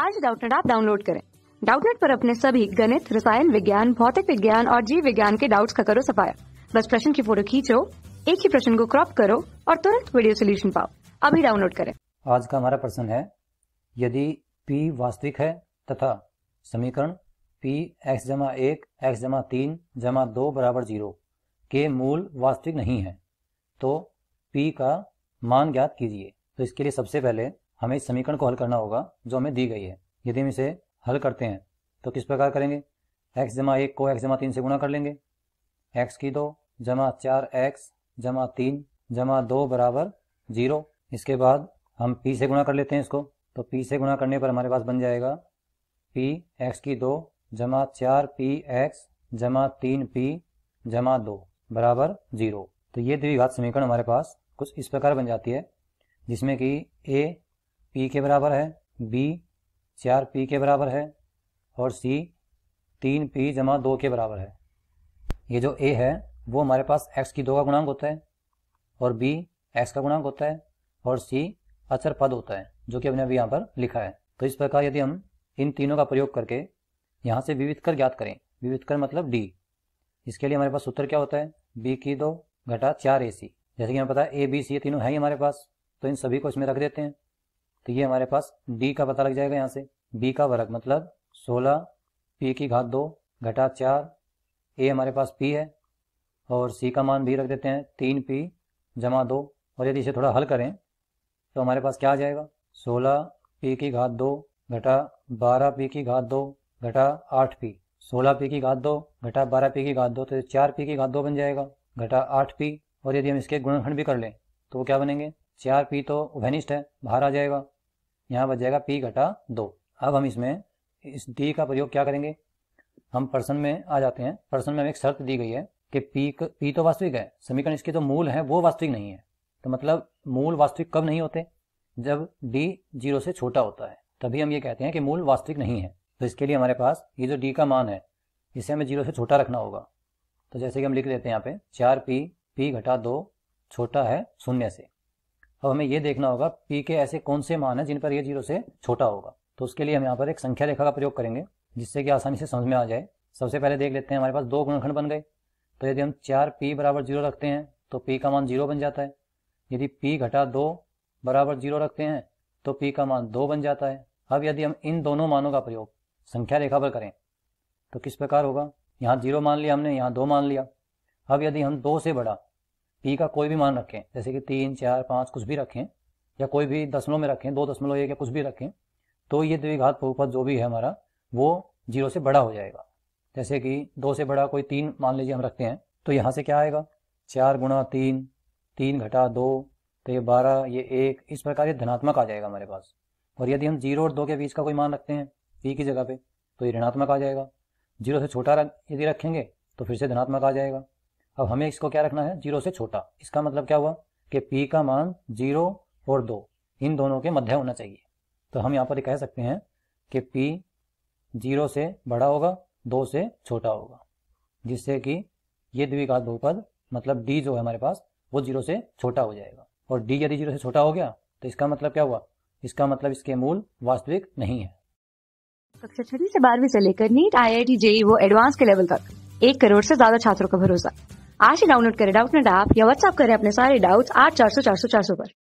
आज डाउटनेट आप डाउनलोड करें डाउटनेट पर अपने सभी गणित रसायन विज्ञान भौतिक विज्ञान और जीव विज्ञान के डाउट्स का करो सफाया बस प्रश्न की फोटो खींचो एक ही प्रश्न को क्रॉप करो और तुरंत वीडियो सोल्यूशन पाओ अभी डाउनलोड करें आज का हमारा प्रश्न है यदि P वास्तविक है तथा समीकरण P x जमा एक एक्स जमा तीन जमा दो बराबर जीरो के मूल वास्तविक नहीं है तो P का मान ज्ञात कीजिए तो इसके लिए सबसे पहले हमें इस समीकरण को हल करना होगा जो हमें दी गई है यदि हम इसे हल करते हैं तो किस प्रकार करेंगे एक्स जमा एक को एक्स जमा तीन से गुणा कर लेंगे एक्स की दो जमा चार एक्स जमा तीन जमा दो बराबर जीरो इसके बाद हम पी से गुणा कर लेते हैं इसको तो पी से गुणा करने पर हमारे पास बन जाएगा पी एक्स की दो जमा चार पी एक्स जमा तीन पी जमा दो बराबर जीरो तो ये द्विघात समीकरण हमारे पास कुछ इस प्रकार बन जाती है जिसमें कि ए पी के बराबर है बी चार पी के बराबर है और सी तीन पी जमा दो के बराबर है ये जो ए है वो हमारे पास एक्स की दो का गुणांक होता है और बी एक्स का गुणांक होता है और सी अचर पद होता है जो कि हमने अभी यहाँ पर लिखा है तो इस प्रकार यदि हम इन तीनों का प्रयोग करके यहाँ से विविध कर ज्ञात करें विविध कर मतलब डी इसके लिए हमारे पास सूत्र क्या होता है बी की दो घटा चार ए सी जैसे कि हमें पता है ए बी सी ये तीनों है ही हमारे पास तो इन सभी को इसमें रख देते हैं तो ये हमारे पास डी का पता लग जाएगा यहाँ से बी का वर्ग मतलब सोलह पी की घात दो घटा चार ए हमारे पास पी है और सी का मान भी रख देते हैं तीन पी जमा दो और यदि इसे थोड़ा हल करें तो हमारे पास क्या आ जाएगा सोलह पी की घात दो घटा बारह पी की घात दो घटा आठ पी सोलह पी की घात दो घटा बारह पी की घात दो तो चार पी की घात दो बन जाएगा घटा आठ पी और यदि हम इसके गुणनखंड भी कर लें तो वो क्या बनेंगे चार पी तो उभनिष्ठ है बाहर आ जाएगा यहाँ बच जाएगा पी घटा दो अब हम इसमें इस डी का प्रयोग क्या करेंगे हम पर्सन में आ जाते हैं पर्सन में हमें एक शर्त दी गई है कि पी क, पी तो वास्तविक है समीकरण इसके जो तो मूल है वो वास्तविक नहीं है तो मतलब मूल वास्तविक कब नहीं होते जब डी जीरो से छोटा होता है तभी हम ये कहते हैं कि मूल वास्तविक नहीं है तो इसके लिए हमारे पास ये जो डी का मान है इसे हमें जीरो से छोटा रखना होगा तो जैसे कि हम लिख देते हैं यहाँ पे चार पी पी घटा दो छोटा है शून्य से अब हमें ये देखना होगा पी के ऐसे कौन से मान है जिन पर ये जीरो से छोटा होगा तो उसके लिए हम यहाँ पर एक संख्या रेखा का प्रयोग करेंगे जिससे कि आसानी से समझ में आ जाए सबसे पहले देख लेते हैं हमारे पास दो गुणखंड बन गए तो यदि हम चार पी बराबर जीरो रखते हैं तो पी का मान जीरो बन जाता है यदि पी घटा दो बराबर जीरो रखते हैं तो पी का मान दो बन जाता है अब यदि हम इन दोनों मानों का प्रयोग संख्या रेखा पर करें तो किस प्रकार होगा यहाँ जीरो मान लिया हमने यहाँ दो मान लिया अब यदि हम दो से बड़ा पी का कोई भी मान रखें जैसे कि तीन चार पाँच कुछ भी रखें या कोई भी दशमलव में रखें दो दशमलव एक या कुछ भी रखें तो ये द्विघात बहुपद जो भी है हमारा वो जीरो से बड़ा हो जाएगा जैसे कि दो से बड़ा कोई तीन मान लीजिए हम रखते हैं तो यहाँ से क्या आएगा चार गुणा तीन तीन घटा दो तो ये बारह ये एक इस प्रकार ये धनात्मक आ जाएगा हमारे पास और यदि हम जीरो और दो के बीच का कोई मान रखते हैं पी की जगह पे तो ये ऋणात्मक आ जाएगा जीरो से छोटा यदि रखेंगे तो फिर से धनात्मक आ जाएगा अब हमें इसको क्या रखना है जीरो से छोटा इसका मतलब क्या हुआ कि पी का मान जीरो और दो इन दोनों के मध्य होना चाहिए तो हम यहाँ पर कह सकते हैं कि पी जीरो से बड़ा होगा दो से छोटा होगा जिससे कि ये द्विघात बहुपद मतलब डी जो है हमारे पास वो जीरो से छोटा हो जाएगा और डी यदि जीरो से छोटा हो गया तो इसका मतलब क्या हुआ इसका मतलब इसके मूल वास्तविक नहीं है कक्षा छठी से बारहवीं से लेकर NEET I I T JEE वो एडवांस के लेवल तक एक करोड़ से ज्यादा छात्रों का भरोसा आज ही डाउनलोड करें डाउटनेट ऐप या व्हाट्सअप करें अपने सारे डाउट्स आठ चार सौ चार सौ चार सौ पर